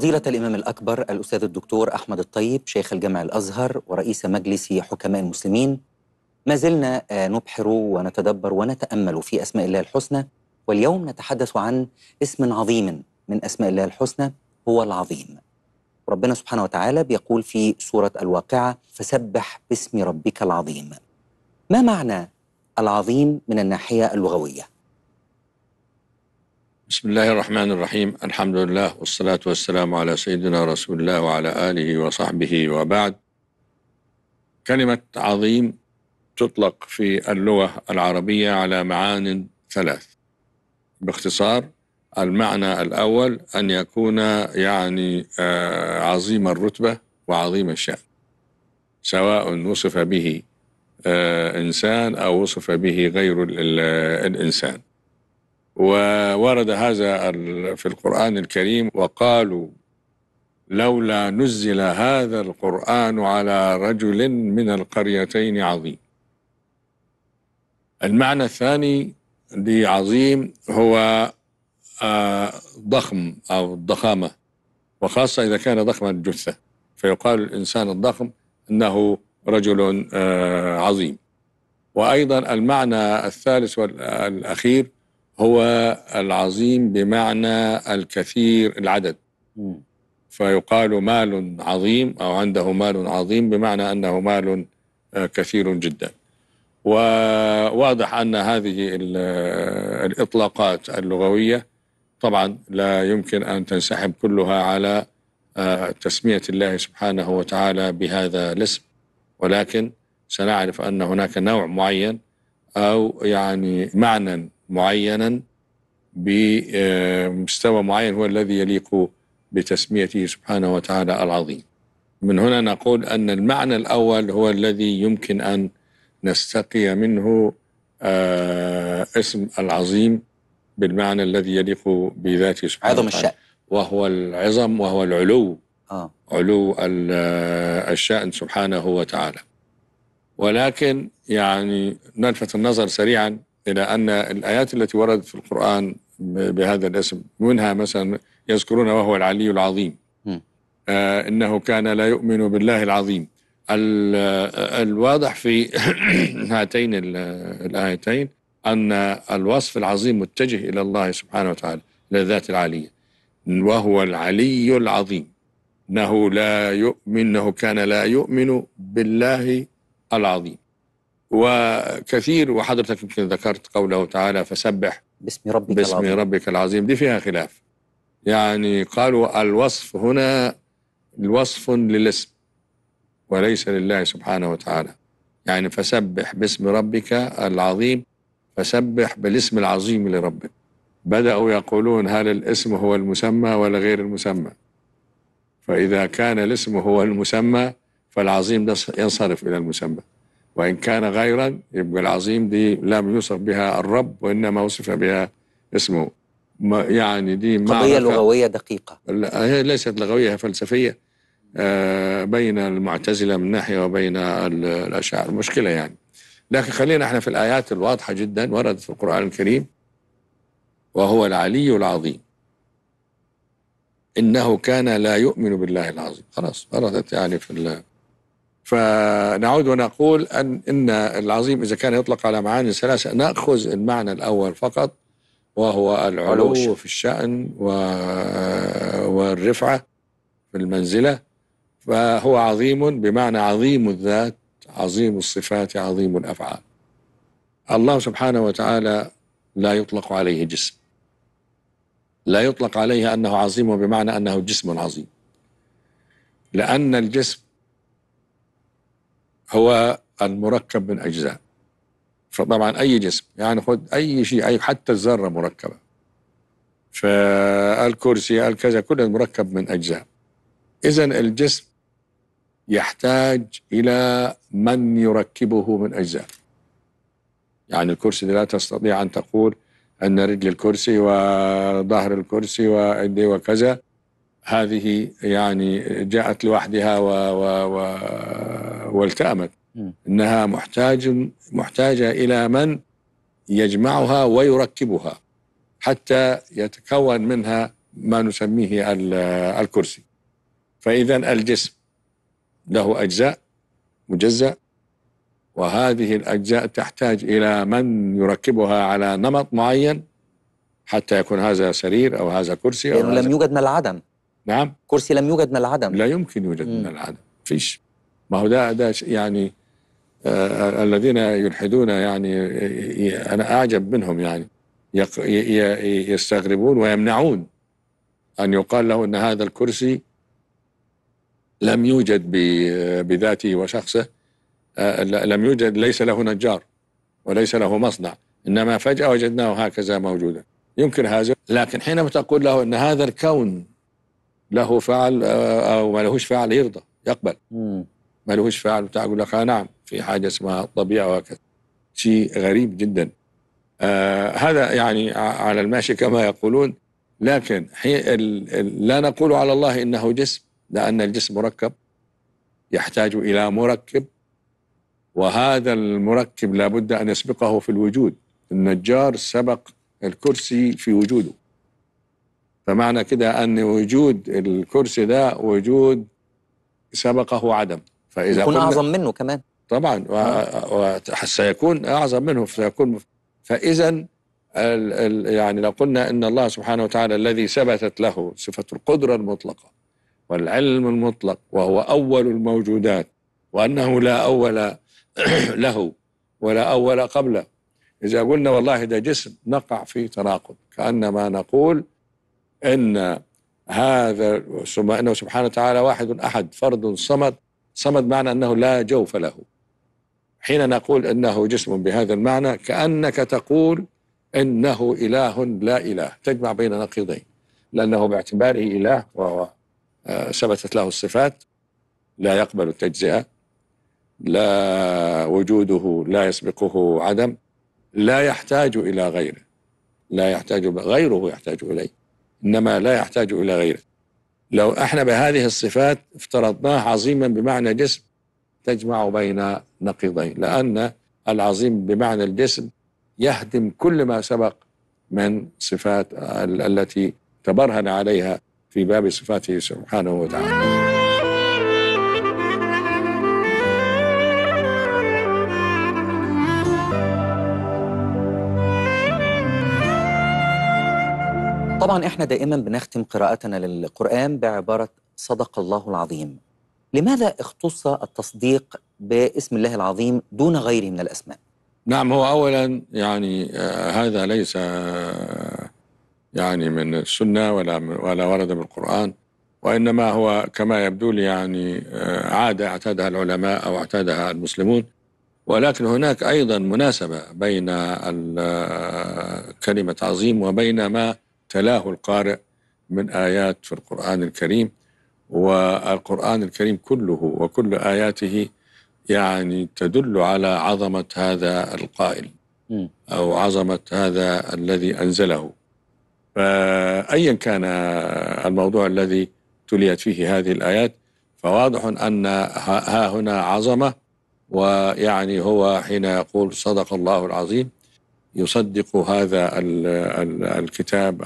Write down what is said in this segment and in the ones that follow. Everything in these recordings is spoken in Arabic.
فضيلة الإمام الأكبر الأستاذ الدكتور أحمد الطيب شيخ الجامع الأزهر ورئيس مجلس حكماء المسلمين ما زلنا آه، نبحر ونتدبر ونتأمل في أسماء الله الحسنى واليوم نتحدث عن اسم عظيم من أسماء الله الحسنى هو العظيم ربنا سبحانه وتعالى بيقول في سورة الواقعة فسبح باسم ربك العظيم ما معنى العظيم من الناحية اللغوية بسم الله الرحمن الرحيم الحمد لله والصلاة والسلام على سيدنا رسول الله وعلى آله وصحبه وبعد كلمة عظيم تطلق في اللغة العربية على معان ثلاث باختصار المعنى الأول أن يكون يعني عظيم الرتبة وعظيم الشأن سواء وصف به إنسان أو وصف به غير الإنسان وورد هذا في القرآن الكريم وقالوا لولا نزل هذا القرآن على رجل من القريتين عظيم المعنى الثاني لعظيم هو آه، ضخم أو الضخامة وخاصة إذا كان ضخم الجثة فيقال الإنسان الضخم أنه رجل آه، عظيم وأيضا المعنى الثالث والأخير هو العظيم بمعنى الكثير العدد فيقال مال عظيم أو عنده مال عظيم بمعنى أنه مال آه، كثير جدا وواضح أن هذه آه، الإطلاقات اللغوية طبعا لا يمكن أن تنسحب كلها على آه، تسمية الله سبحانه وتعالى بهذا الاسم ولكن سنعرف أن هناك نوع معين أو يعني معنى معينا بمستوى آه، معين هو الذي يليق بتسميته سبحانه وتعالى العظيم من هنا نقول أن المعنى الأول هو الذي يمكن أن نستقي منه آه، اسم العظيم بالمعنى الذي يليق بذاته سبحانه عظم الشأن وهو العظم وهو العلو آه. علو آه، الشأن سبحانه وتعالى ولكن يعني نلفت النظر سريعا إلى أن الآيات التي وردت في القرآن بهذا الاسم منها مثلا يذكرون وهو العلي العظيم آه إنه كان لا يؤمن بالله العظيم آه، الواضح في هاتين الآيتين أن الوصف العظيم متجه إلى الله سبحانه وتعالى للذات العالية وهو العلي العظيم انه لا يؤمن انه كان لا يؤمن بالله العظيم وكثير وحضرتك يمكن ذكرت قوله تعالى فسبح باسم ربك باسم العظيم. ربك العظيم دي فيها خلاف يعني قالوا الوصف هنا الوصف للاسم وليس لله سبحانه وتعالى يعني فسبح باسم ربك العظيم فسبح بالاسم العظيم لربك بدأوا يقولون هل الاسم هو المسمى ولا غير المسمى فإذا كان الاسم هو المسمى فالعظيم ده ينصرف إلى المسمى وإن كان غيرا يبقى العظيم دي لم يوصف بها الرب وإنما وصف بها اسمه ما يعني دي قضية لغوية دقيقة لا هي ليست لغوية فلسفية آه، بين المعتزلة من ناحية وبين الأشعار مشكلة يعني لكن خلينا احنا في الآيات الواضحة جدا وردت في القرآن الكريم وهو العلي العظيم إنه كان لا يؤمن بالله العظيم خلاص وردت يعني في فنعود ونقول أن إن العظيم إذا كان يطلق على معاني ثلاثة نأخذ المعنى الأول فقط وهو العلو في الشأن و... والرفعة في المنزلة فهو عظيم بمعنى عظيم الذات عظيم الصفات عظيم الأفعال الله سبحانه وتعالى لا يطلق عليه جسم لا يطلق عليه أنه عظيم بمعنى أنه جسم عظيم لأن الجسم هو المركب من أجزاء فطبعا أي جسم يعني خد أي شيء أي حتى الذرة مركبة فالكرسي الكذا كله مركب من أجزاء إذا الجسم يحتاج إلى من يركبه من أجزاء يعني الكرسي لا تستطيع أن تقول أن رجل الكرسي وظهر الكرسي وأيدي وكذا هذه يعني جاءت لوحدها و, و, و والتأمت أنها محتاج محتاجة إلى من يجمعها ويركبها حتى يتكون منها ما نسميه الكرسي فإذا الجسم له أجزاء مجزأ وهذه الأجزاء تحتاج إلى من يركبها على نمط معين حتى يكون هذا سرير أو هذا كرسي أو لم هذا. يوجد من العدم نعم كرسي لم يوجد من العدم لا يمكن يوجد من العدم فيش ما هو ده ده يعني آه،, آه الذين يلحدون يعني انا اعجب منهم يعني يستغربون ويمنعون ان يقال له ان هذا الكرسي لم يوجد بذاته وشخصه آه، لم يوجد ليس له نجار وليس له مصنع انما فجاه وجدناه هكذا موجودا يمكن هذا لكن حينما تقول له ان هذا الكون له فعل آه، او ما لهوش فعل يرضى يقبل ما لهوش فعل بتاع يقول لك آه، نعم في حاجه اسمها الطبيعه وهكذا شيء غريب جدا آه هذا يعني على الماشي كما يقولون لكن لا نقول على الله انه جسم لان الجسم مركب يحتاج الى مركب وهذا المركب لابد ان يسبقه في الوجود النجار سبق الكرسي في وجوده فمعنى كده ان وجود الكرسي ده وجود سبقه عدم فاذا يكون اعظم منه كمان طبعا نعم. وسيكون اعظم منه سيكون فاذا ال ال يعني لو قلنا ان الله سبحانه وتعالى الذي ثبتت له صفه القدره المطلقه والعلم المطلق وهو اول الموجودات وانه لا اول له ولا اول قبله اذا قلنا والله ده جسم نقع في تناقض كانما نقول ان هذا انه سبحانه وتعالى واحد احد فرد صمد صمد معنى أنه لا جوف له حين نقول أنه جسم بهذا المعنى كأنك تقول إنه إله لا إله تجمع بين نقيضين لأنه باعتباره إله وهو آه، ثبتت له الصفات لا يقبل التجزئة لا وجوده لا يسبقه عدم لا يحتاج إلى غيره لا يحتاج غيره يحتاج إليه إنما لا يحتاج إلى غيره لو احنا بهذه الصفات افترضناه عظيما بمعنى جسم تجمع بين نقيضين لان العظيم بمعنى الجسم يهدم كل ما سبق من صفات التي تبرهن عليها في باب صفاته سبحانه وتعالى طبعا احنا دائما بنختم قراءتنا للقرآن بعبارة صدق الله العظيم لماذا اختص التصديق باسم الله العظيم دون غيره من الأسماء؟ نعم هو أولا يعني آه، هذا ليس آه، يعني من السنة ولا ولا ورد بالقرآن وإنما هو كما يبدو لي يعني آه، عادة اعتادها العلماء أو اعتادها المسلمون ولكن هناك أيضا مناسبة بين كلمة عظيم وبين ما تلاه القارئ من آيات في القرآن الكريم والقرآن الكريم كله وكل آياته يعني تدل على عظمة هذا القائل أو عظمة هذا الذي أنزله فأيا كان الموضوع الذي تليت فيه هذه الآيات فواضح أن ها هنا عظمة ويعني هو حين يقول صدق الله العظيم يصدق هذا الكتاب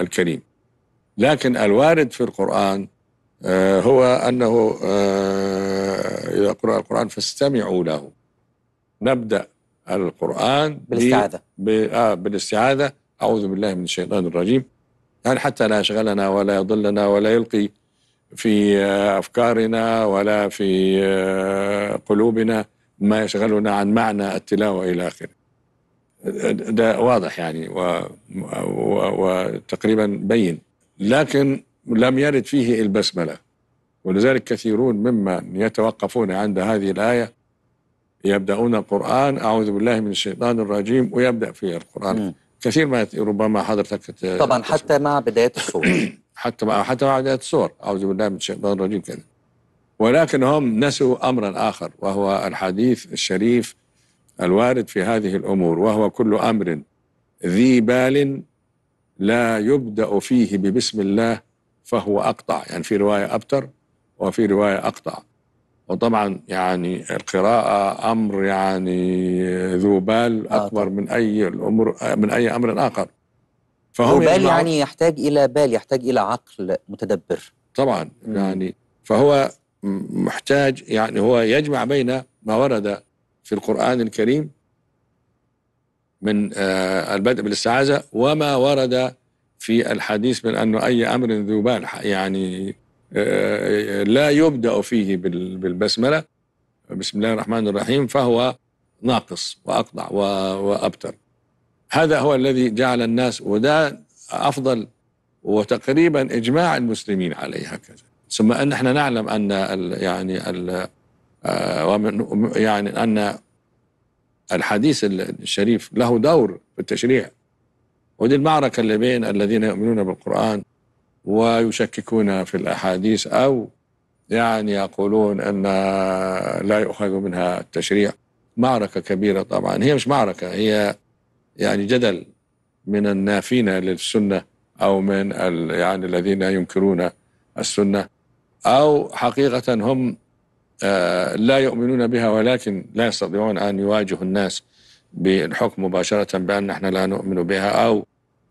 الكريم لكن الوارد في القرآن آه، هو أنه آه، إذا قرأ القرآن فاستمعوا له نبدأ القرآن بالاستعاذة آه، بالاستعاذة أعوذ بالله من الشيطان الرجيم يعني حتى لا يشغلنا ولا يضلنا ولا يلقي في أفكارنا ولا في قلوبنا ما يشغلنا عن معنى التلاوة إلى آخره ده واضح يعني وتقريبا بين لكن لم يرد فيه البسمله ولذلك كثيرون ممن يتوقفون عند هذه الايه يبداون القران اعوذ بالله من الشيطان الرجيم ويبدا في القران م. كثير ما ربما حضرتك طبعا حتى مع بدايه الصور حتى مع حتى مع بدايه الصور اعوذ بالله من الشيطان الرجيم كذا ولكن هم نسوا امرا اخر وهو الحديث الشريف الوارد في هذه الأمور وهو كل أمر ذي بال لا يبدأ فيه ببسم الله فهو أقطع يعني في رواية أبتر وفي رواية أقطع وطبعا يعني القراءة أمر يعني ذو بال آه، أكبر من أي الأمور من أي أمر آخر فهو بال يعني يحتاج إلى بال يحتاج إلى عقل متدبر طبعا يعني فهو محتاج يعني هو يجمع بين ما ورد في القرآن الكريم من آه، البدء بالاستعاذة وما ورد في الحديث من أنه أي أمر ذو بال يعني آه، آه، لا يبدأ فيه بالبسملة بسم الله الرحمن الرحيم فهو ناقص وأقطع وأبتر هذا هو الذي جعل الناس وده أفضل وتقريبا إجماع المسلمين عليه هكذا ثم أن احنا نعلم أن الـ يعني ال آه، ومن يعني أن الحديث الشريف له دور في التشريع ودي المعركة اللي بين الذين يؤمنون بالقرآن ويشككون في الأحاديث أو يعني يقولون أن لا يؤخذ منها التشريع معركة كبيرة طبعا هي مش معركة هي يعني جدل من النافين للسنة أو من يعني الذين ينكرون السنة أو حقيقة هم آه، لا يؤمنون بها ولكن لا يستطيعون أن يواجهوا الناس بالحكم مباشرة بأن نحن لا نؤمن بها أو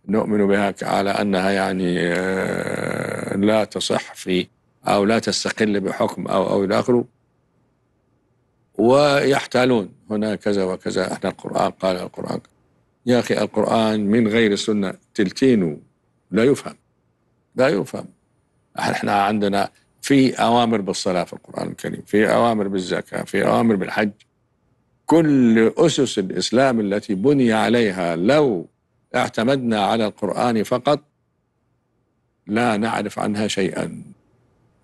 نؤمن بها على أنها يعني آه، لا تصح في أو لا تستقل بحكم أو أو إلى آخره ويحتالون هنا كذا وكذا احنا القرآن قال القرآن يا أخي القرآن من غير السنة تلتين لا يفهم لا يفهم احنا عندنا في اوامر بالصلاه في القران الكريم، في اوامر بالزكاه، في اوامر بالحج. كل اسس الاسلام التي بني عليها لو اعتمدنا على القران فقط لا نعرف عنها شيئا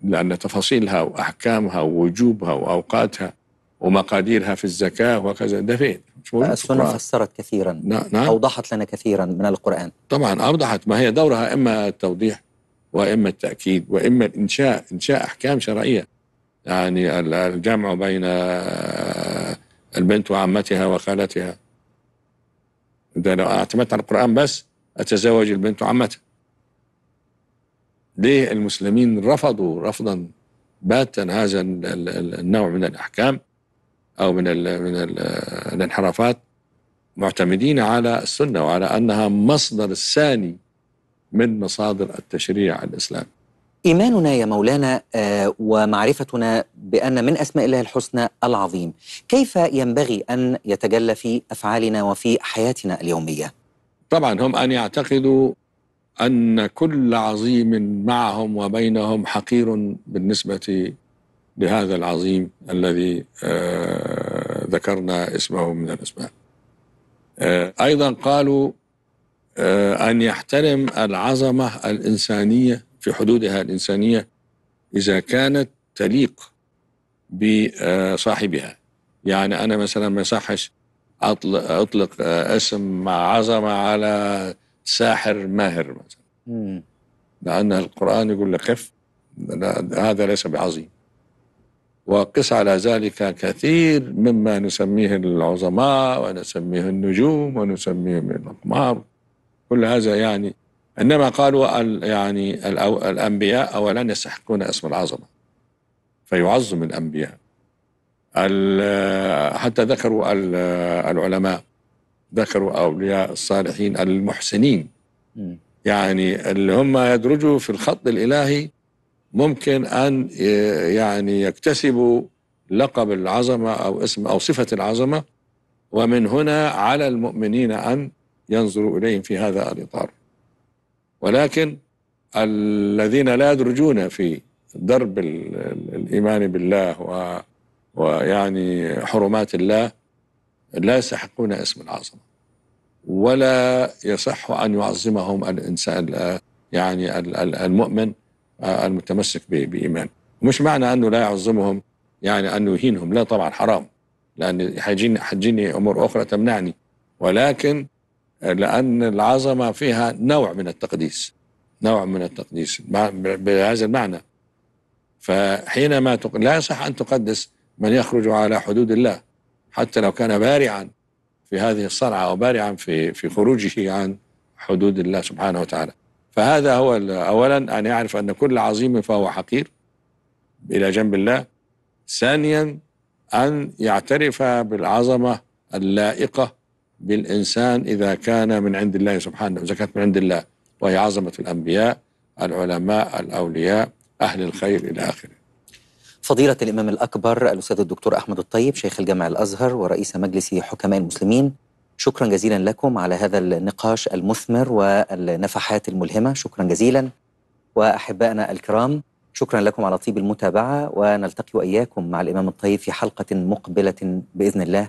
لان تفاصيلها واحكامها ووجوبها واوقاتها ومقاديرها في الزكاه وكذا ده فين؟ السنه فسرت كثيرا نعم،, نعم. اوضحت لنا كثيرا من القران طبعا اوضحت ما هي دورها اما التوضيح واما التاكيد واما الانشاء انشاء احكام شرعيه يعني الجمع بين آه، البنت وعمتها وخالتها ده لو اعتمدت على القران بس اتزوج البنت وعمتها ليه المسلمين رفضوا رفضا باتا هذا النوع من الاحكام او من الـ من الـ الانحرافات معتمدين على السنه وعلى انها مصدر الثاني من مصادر التشريع الاسلامي. ايماننا يا مولانا آه، ومعرفتنا بان من اسماء الله الحسنى العظيم، كيف ينبغي ان يتجلى في افعالنا وفي حياتنا اليوميه؟ طبعا هم ان يعتقدوا ان كل عظيم معهم وبينهم حقير بالنسبه لهذا العظيم الذي آه، ذكرنا اسمه من الاسماء. آه، ايضا قالوا آه، أن يحترم العظمة الإنسانية في حدودها الإنسانية إذا كانت تليق بصاحبها يعني أنا مثلا ما يصحش أطلق, أطلق آه، اسم عظمة على ساحر ماهر مثلا لأن القرآن يقول لك خف هذا ليس بعظيم وقس على ذلك كثير مما نسميه العظماء ونسميه النجوم ونسميه من الأقمار كل هذا يعني انما قالوا يعني الانبياء اولا يستحقون اسم العظمه فيعظم الانبياء حتى ذكروا العلماء ذكروا اولياء الصالحين المحسنين يعني اللي هم يدرجوا في الخط الالهي ممكن ان يعني يكتسبوا لقب العظمه او اسم او صفه العظمه ومن هنا على المؤمنين ان ينظر إليهم في هذا الإطار ولكن الذين لا يدرجون في درب الإيمان بالله و ويعني حرمات الله لا يستحقون اسم العظمة ولا يصح أن يعظمهم الإنسان يعني المؤمن المتمسك بإيمان مش معنى أنه لا يعظمهم يعني أنه يهينهم لا طبعا حرام لأن حيجيني حتجيني أمور أخرى تمنعني ولكن لأن العظمة فيها نوع من التقديس نوع من التقديس بهذا المعنى فحينما تق... لا يصح أن تقدس من يخرج على حدود الله حتى لو كان بارعا في هذه الصرعة بارعا في في خروجه عن حدود الله سبحانه وتعالى فهذا هو أولا أن يعرف أن كل عظيم فهو حقير إلى جنب الله ثانيا أن يعترف بالعظمة اللائقة بالإنسان إذا كان من عند الله سبحانه إذا كانت من عند الله وهي عظمة الأنبياء العلماء الأولياء أهل الخير إلى آخره فضيلة الإمام الأكبر الأستاذ الدكتور أحمد الطيب شيخ الجامع الأزهر ورئيس مجلس حكماء المسلمين شكرا جزيلا لكم على هذا النقاش المثمر والنفحات الملهمة شكرا جزيلا وأحبائنا الكرام شكرا لكم على طيب المتابعة ونلتقي وإياكم مع الإمام الطيب في حلقة مقبلة بإذن الله